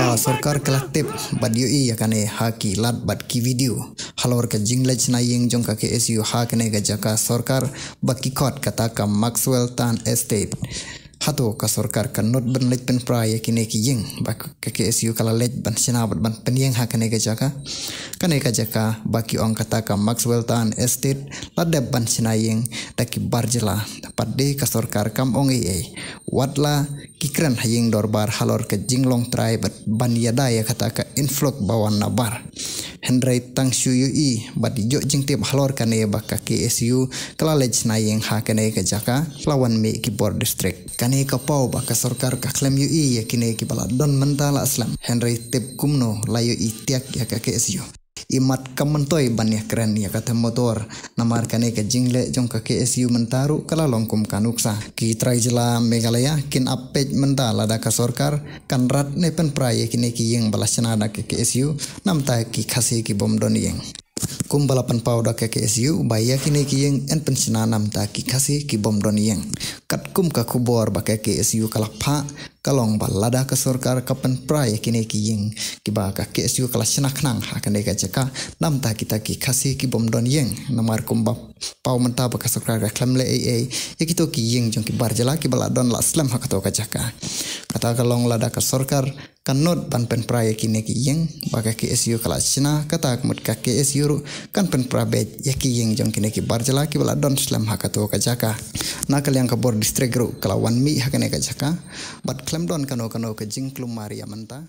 ka sarkar kelaktip bad yu i yakane haki lat bad ki video halor ka jinglej na yeng jong ka ke su hakne ga jaka sarkar baki kot kata ka maxwell tan estate Hato ka sorkar ka not ban let pen praya kini ki yeng bak ka ke SU kala let ban senabat ban pen yeng ha kane ka jaka kane ka jaka baki ong kata ka Maxwell tan estate lada ban senayeng daki barjela padde ka sorkar kam ong ei watla kikran hayeng dorbar halor ke jinglong tribe ban yadaya kata ka inflok bawan nabar Henry Tang Shuyui badi jo jing tip halor kane baka KSU kalalej na yeng ha kane ke jaka lawan me ki bor district kane ka pau baka sarkar ka klem yui ya kine ki bala don mentala aslam Henry tip kumno layo tiak ya ka KSU imat kamentoi banyak keren ya kata motor namar kane ke jingle jong ka ke SU mentaru kala longkum kanuksa ki trai jela megalaya kin apet menta lada ka sorkar kan rat ne pen praye kini ki yeng balasana da ke SU namta ki khasi ki bom don yeng kum balapan pauda ke KSU baya kini kiyeng en pensinanam ta ki kasi ki bom don kum ka kubor bake ke SU kala pha kalong ba lada ka sarkar ka pen praye kine ki ying ki ba ka ke SU kala shna khnang ha kane ka jeka nam ta kita ki khasi ki bom don ying namar kum ba pau menta ba ka sarkar ka khlam le ei ei ya ki to ki ying jong ki bar jala ki bala don la slam ha ka to ka jeka kata kalong lada ka sarkar kanot ban pen praya kini ki yeng baka ki esu kala sina kata kemut ka ki esu ru kan pen prabe ya ki yeng jong kine ki barjala ki bala don slam hakato ka jaka na yang kabor distrik ru kala wan mi hakane ka jaka bat klem don kanau kanau ka jingklum ya menta.